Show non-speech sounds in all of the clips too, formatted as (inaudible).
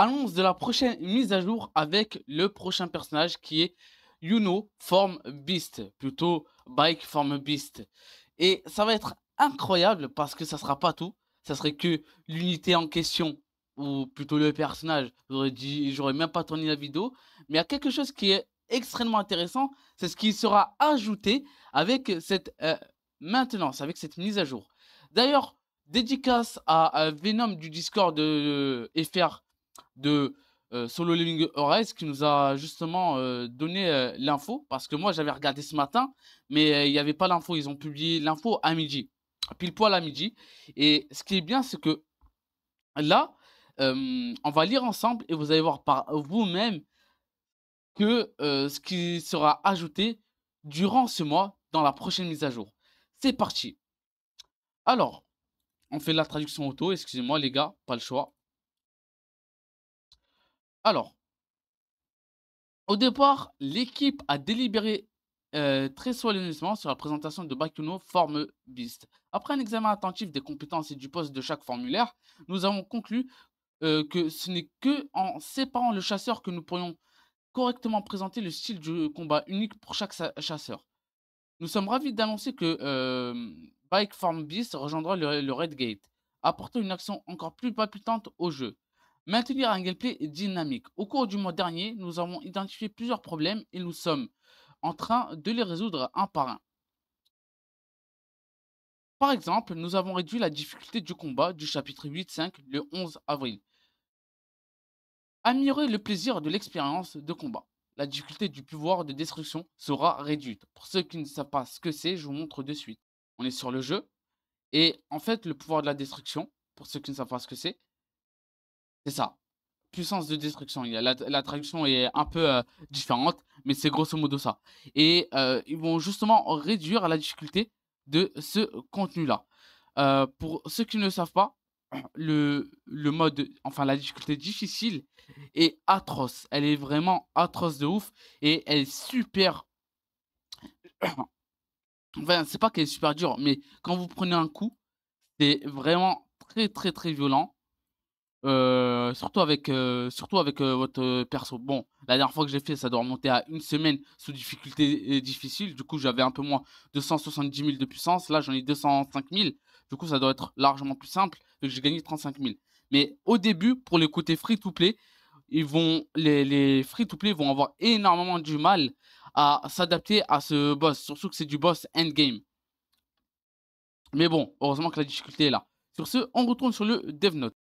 annonce de la prochaine mise à jour avec le prochain personnage qui est Yuno Form Beast, plutôt Bike Form Beast. Et ça va être incroyable parce que ça sera pas tout. Ça serait que l'unité en question, ou plutôt le personnage, j'aurais, même pas tourné la vidéo, mais il y a quelque chose qui est extrêmement intéressant, c'est ce qui sera ajouté avec cette euh, maintenance, avec cette mise à jour. D'ailleurs, dédicace à, Venom du Discord de FR de euh, Solo Living Horace qui nous a justement euh, donné euh, l'info parce que moi j'avais regardé ce matin mais il n'y avait pas l'info ils ont publié l'info à midi pile poil à midi et ce qui est bien c'est que là on va lire ensemble et vous allez voir par vous-même que ce qui sera ajouté durant ce mois dans la prochaine mise à jour c'est parti alors on fait la traduction auto excusez-moi les gars pas le choix alors, au départ, l'équipe a délibéré euh, très soigneusement sur la présentation de Bakuno Form Beast. Après un examen attentif des compétences et du poste de chaque formulaire, nous avons conclu euh, que ce n'est que en séparant le chasseur que nous pourrions correctement présenter le style de combat unique pour chaque chasseur. Nous sommes ravis d'annoncer que euh, Bike Form Beast rejoindra le, le Red Gate, apportant une action encore plus palpitante au jeu. Maintenir un gameplay dynamique. Au cours du mois dernier, nous avons identifié plusieurs problèmes et nous sommes en train de les résoudre un par un. Par exemple, nous avons réduit la difficulté du combat du chapitre 8-5 le 11 avril. Améliorer le plaisir de l'expérience de combat. La difficulté du pouvoir de destruction sera réduite. Pour ceux qui ne savent pas ce que c'est, je vous montre de suite. On est sur le jeu. Et en fait, le pouvoir de la destruction, pour ceux qui ne savent pas ce que c'est, c'est ça. Puissance de destruction. la, traduction est un peu euh, différente, mais c'est grosso modo ça. Et euh, ils vont justement réduire la difficulté de ce contenu-là. Euh, pour ceux qui ne savent pas, (clears throat) mode, enfin la difficulté difficile est atroce. Elle est vraiment atroce de ouf et elle est super. (clears throat) Enfin, c'est pas qu'elle est super dure, mais quand vous prenez un coup, c'est vraiment très très très violent surtout avec, surtout avec votre perso. Bon, la dernière fois que j'ai fait, ça doit remonter à une semaine sous difficulté difficile. Du coup, j'avais un peu moins 270 000 de puissance. Là, j'en ai 205 000. Du coup, ça doit être largement plus simple j'ai gagné 35 000. Mais au début, pour les côtés free-to-play, ils vont, les, les free-to-play vont avoir énormément du mal à s'adapter à ce boss. Surtout que c'est du boss end-game Mais bon, heureusement que la difficulté est là. Sur ce, on retourne sur le DevNote.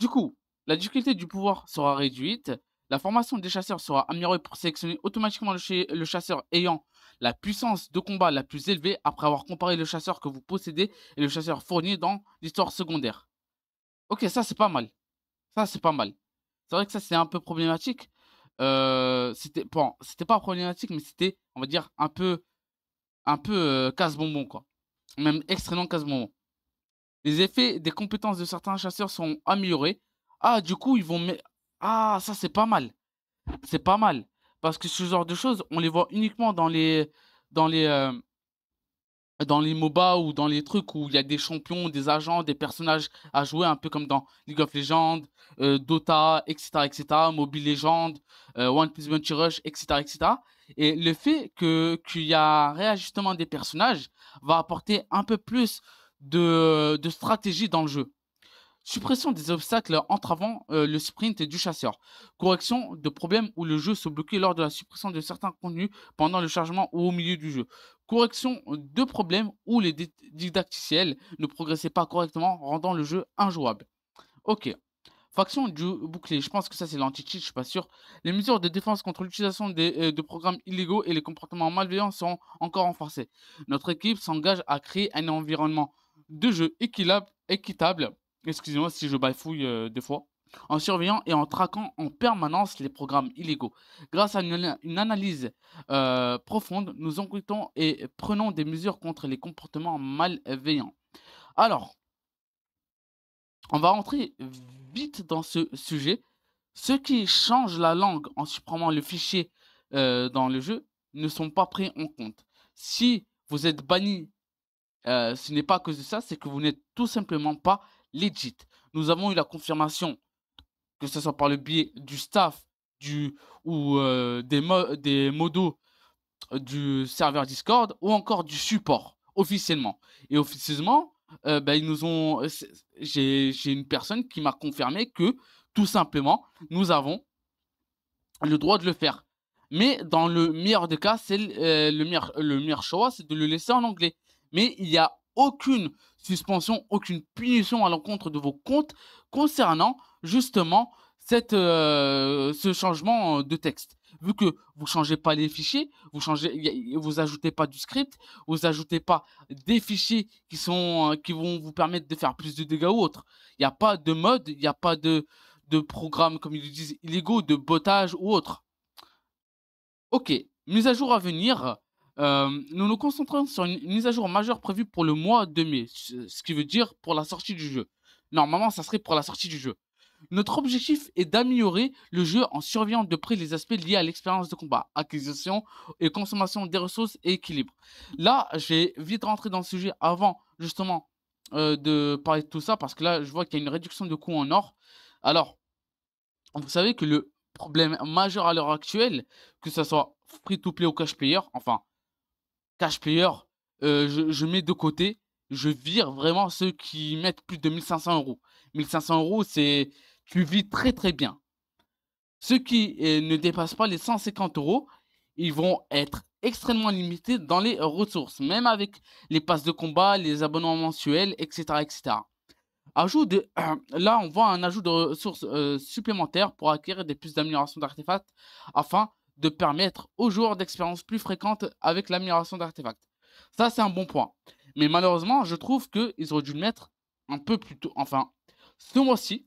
Du coup, la difficulté du pouvoir sera réduite, la formation des chasseurs sera améliorée pour sélectionner automatiquement le, chasseur ayant la puissance de combat la plus élevée après avoir comparé le chasseur que vous possédez et le chasseur fourni dans l'histoire secondaire. Ok, ça c'est pas mal. Ça c'est pas mal. C'est vrai que ça c'est un peu problématique. Euh, c'était c'était pas problématique, mais c'était, on va dire, un peu, un peu euh, casse-bonbon quoi. Même extrêmement casse-bonbon. Les effets des compétences de certains chasseurs sont améliorés. Ah, du coup, ils vont. Ah, ça, c'est pas mal. C'est pas mal. Parce que ce genre de choses, on les voit uniquement dans les. Dans les. Euh, dans les MOBA ou dans les trucs où il y a des champions, des agents, des personnages à jouer, un peu comme dans League of Legends, euh, Dota, etc., etc., Mobile Legends, euh, One Piece Bunchy Rush, etc., etc. Et le fait qu'il y a un réajustement des personnages va apporter un peu plus de, stratégie dans le jeu. Suppression des obstacles entravant euh, le sprint du chasseur. Correction de problèmes où le jeu se bloquait lors de la suppression de certains contenus pendant le chargement ou au milieu du jeu. Correction de problèmes où les didacticiels ne progressaient pas correctement, rendant le jeu injouable. Ok. Faction du bouclier, je pense que ça c'est l'anti-cheat, je suis pas sûr. Les mesures de défense contre l'utilisation euh, de programmes illégaux et les comportements malveillants sont encore renforcées. Notre équipe s'engage à créer un environnement de jeu équitable, excusez-moi si je bafouille euh, deux fois, en surveillant et en traquant en permanence les programmes illégaux. Grâce à une, analyse euh, profonde, nous enquêtons et prenons des mesures contre les comportements malveillants. Alors, on va rentrer vite dans ce sujet. Ceux qui changent la langue en supprimant le fichier euh, dans le jeu ne sont pas pris en compte. Si vous êtes banni euh, ce n'est pas à cause de ça, c'est que vous n'êtes tout simplement pas legit. Nous avons eu la confirmation, que ce soit par le biais du staff du, ou euh, des, des modos euh, du serveur Discord ou encore du support officiellement. Et officieusement, ben, ils nous ont. J'ai une personne qui m'a confirmé que tout simplement, nous avons le droit de le faire. Mais dans le meilleur des cas, c'est le meilleur, le meilleur choix, c'est de le laisser en anglais mais il n'y a aucune suspension, aucune punition à l'encontre de vos comptes concernant justement cette, euh, ce changement euh, de texte. Vu que vous ne changez pas les fichiers, vous changez, vous ajoutez pas du script, vous n'ajoutez pas des fichiers qui, sont, euh, qui vont vous permettre de faire plus de dégâts ou autre. Il n'y a pas de mode, il n'y a pas de, programme, comme ils le disent, illégaux, de botage ou autre. Ok, mise à jour à venir, euh, nous nous concentrons sur une mise à jour majeure prévue pour le mois de mai, ce qui veut dire pour la sortie du jeu. Normalement, ça serait pour la sortie du jeu. Notre objectif est d'améliorer le jeu en surveillant de près les aspects liés à l'expérience de combat, acquisition et consommation des ressources et équilibre. Là, j'ai vite rentré dans le sujet avant justement euh, de parler de tout ça parce que là, je vois qu'il y a une réduction de coûts en or. Alors, vous savez que le problème majeur à l'heure actuelle, que ce soit free to play ou cash player, enfin, cash euh, je, mets de côté, je vire vraiment ceux qui mettent plus de 1500 euros. 1500 euros, c'est tu vis très très bien. Ceux qui euh, ne dépassent pas les 150 euros, ils vont être extrêmement limités dans les ressources, même avec les passes de combat, les abonnements mensuels, etc. etc. Ajout de, (clears throat) là, on voit un ajout de ressources euh, supplémentaires pour acquérir des puces d'amélioration d'artefacts afin de permettre aux joueurs d'expériences plus fréquentes avec l'amélioration d'artefacts. Ça, c'est un bon point. Mais malheureusement, je trouve qu'ils auraient dû le mettre un peu plus tôt, enfin, ce mois-ci,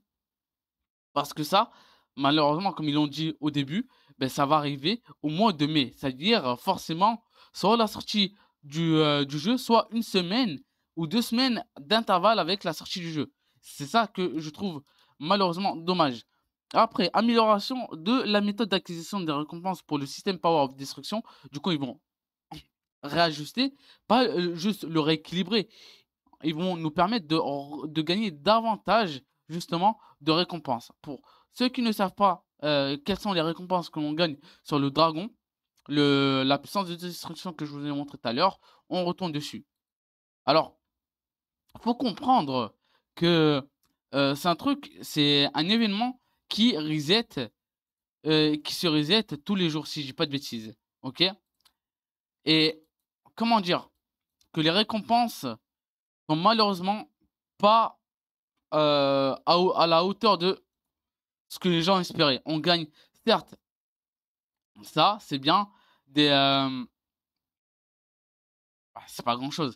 parce que ça, malheureusement, comme ils l'ont dit au début, ben, ça va arriver au mois de mai. C'est-à-dire, forcément, soit la sortie du euh, jeu, soit une semaine ou deux semaines d'intervalle avec la sortie du jeu. C'est ça que je trouve malheureusement dommage. Après, amélioration de la méthode d'acquisition des récompenses pour le système Power of Destruction. Du coup, ils vont réajuster, pas euh, juste le rééquilibrer. Ils vont nous permettre de, gagner davantage, justement, de récompenses. Pour ceux qui ne savent pas euh, quelles sont les récompenses que l'on gagne sur le dragon, le, la puissance de destruction que je vous ai montré tout à l'heure, on retourne dessus. Alors, faut comprendre que euh, c'est un truc, c'est un événement qui reset, euh, qui se reset tous les jours, si je dis pas de bêtises. Ok Et comment dire Que les récompenses sont malheureusement pas euh, à, la hauteur de ce que les gens espéraient. On gagne, certes, ça, c'est bien, des. Euh, ah, c'est pas grand chose.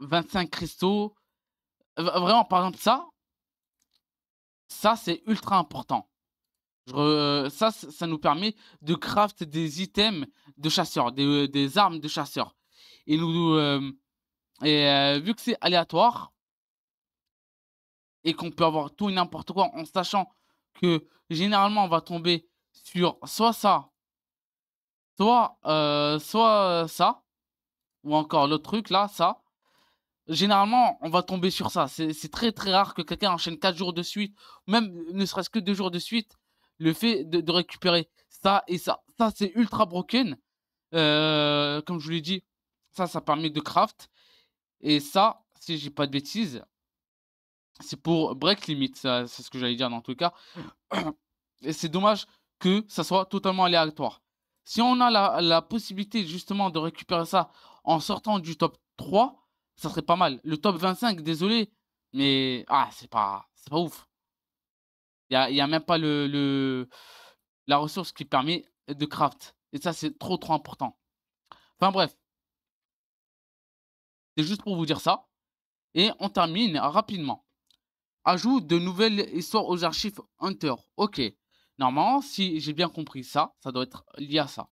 25 cristaux. Vraiment, par exemple, ça, ça, c'est ultra important. Euh, ça, ça nous permet de craft des items de chasseurs, des, euh, armes de chasseurs. Et, nous, euh, vu que c'est aléatoire et qu'on peut avoir tout et n'importe quoi en sachant que généralement on va tomber sur soit ça, soit, soit ça, ou encore l'autre truc là, ça généralement, on va tomber sur ça. C'est très très rare que quelqu'un enchaîne 4 jours de suite, même ne serait-ce que 2 jours de suite, le fait de, récupérer ça et ça. Ça, c'est ultra broken. Euh, comme je vous l'ai dit, ça, ça permet de craft. Et ça, si j'ai pas de bêtises, c'est pour break limit. C'est ce que j'allais dire dans tout cas. Et c'est dommage que ça soit totalement aléatoire. Si on a la, la possibilité justement de récupérer ça en sortant du top 3, ça serait pas mal. Le top 25, désolé, mais ah, c'est pas, c'est pas ouf. Il n'y a, même pas le, le, la ressource qui permet de craft. Et ça, c'est trop, trop important. Enfin bref. C'est juste pour vous dire ça. Et on termine rapidement. Ajout de nouvelles histoires aux archives Hunter. Ok. Normalement, si j'ai bien compris ça, ça doit être lié à ça.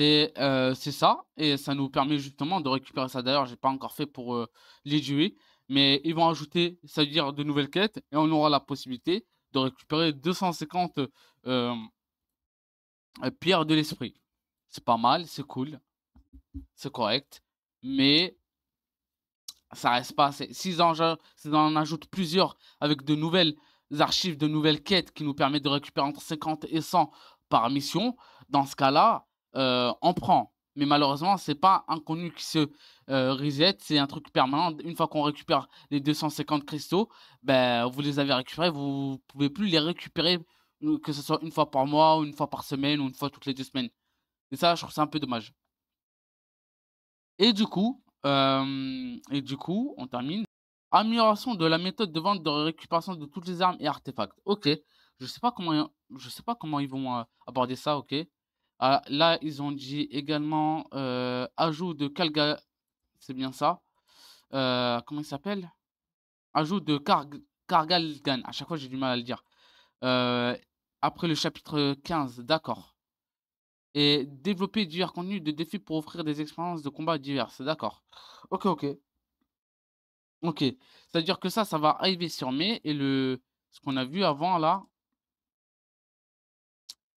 Euh, c'est ça, et ça nous permet justement de récupérer ça. D'ailleurs, je n'ai pas encore fait pour euh, les jouer, mais ils vont ajouter, ça veut dire de nouvelles quêtes, et on aura la possibilité de récupérer 250 euh, pierres de l'esprit. C'est pas mal, c'est cool, c'est correct, mais ça reste pas assez. S'ils en, en ajoutent plusieurs avec de nouvelles archives, de nouvelles quêtes qui nous permettent de récupérer entre 50 et 100 par mission, dans ce cas-là, on euh, prend. Mais malheureusement, c'est pas un connu qui se euh, reset, c'est un truc permanent. Une fois qu'on récupère les 250 cristaux, ben, vous les avez récupérés, vous pouvez plus les récupérer, euh, que ce soit une fois par mois, ou une fois par semaine, ou une fois toutes les deux semaines. Et ça, je trouve ça un peu dommage. Et du coup, et du coup on termine. Amélioration de la méthode de vente de récupération de toutes les armes et artefacts. Ok, je sais pas comment, je sais pas comment ils vont aborder ça, ok. Ah, là, ils ont dit également euh, ajout de Kalga C'est bien ça. Euh, comment il s'appelle Ajout de Kargalgan, Cargalgan. À chaque fois, j'ai du mal à le dire. Euh, après le chapitre 15, d'accord. Et développer du contenu de défis pour offrir des expériences de combat diverses, d'accord. Ok, ok. Ok. C'est-à-dire que ça, ça va arriver sur mai. Et le, ce qu'on a vu avant, là,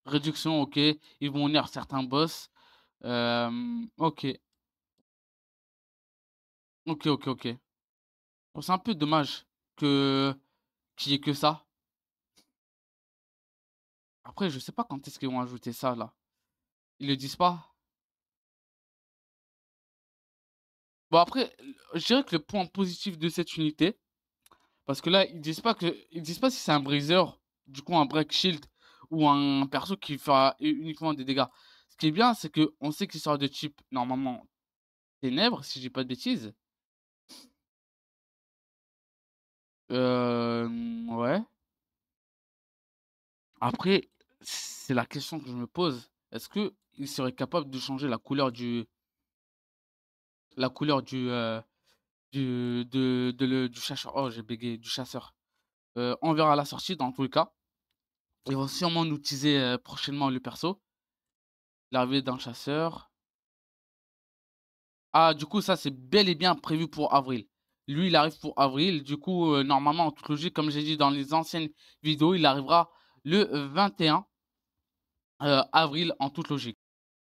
Réduction, ok. Ils vont venir certains boss. ok. Ok, ok, ok. c'est un peu dommage que qu'il n'y ait que ça. Après, je sais pas quand est-ce qu'ils vont ajouter ça là. Ils le disent pas. Bon après, je dirais que le point positif de cette unité, parce que là, ils disent pas que ils disent pas si c'est un briseur, du coup un break shield, ou un perso qui fera uniquement des dégâts. Ce qui est bien, c'est qu'on sait qu'il sera de type normalement ténèbres, si je dis pas de bêtises. ouais. Après, c'est la question que je me pose. Est-ce que il serait capable de changer la couleur du la couleur du euh, du de, du chasseur. Oh, j'ai bégayé du chasseur. Euh, on verra à la sortie dans tous les cas ils vont sûrement nous teaser euh, prochainement le perso. L'arrivée d'un chasseur. Ah, du coup, ça, c'est bel et bien prévu pour avril. Lui, il arrive pour avril. Du coup, euh, normalement, en toute logique, comme j'ai dit dans les anciennes vidéos, il arrivera le 21 euh, avril, en toute logique.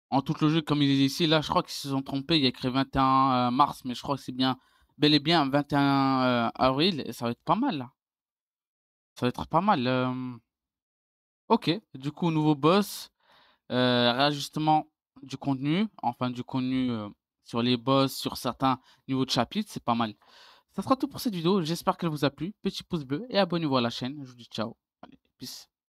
En toute logique, comme il est ici, là, je crois qu'ils se sont trompés. Il y a écrit 21 mars, mais je crois que c'est bien bel et bien 21 avril. Et ça va être pas mal, Ça va être pas mal. OK, du coup, nouveau boss, réajustement du contenu, enfin du contenu sur les boss, sur certains niveaux de chapitre, c'est pas mal. Ça sera tout pour cette vidéo, j'espère qu'elle vous a plu. Petit pouce bleu et abonnez-vous à la chaîne. Je vous dis ciao. Allez, peace.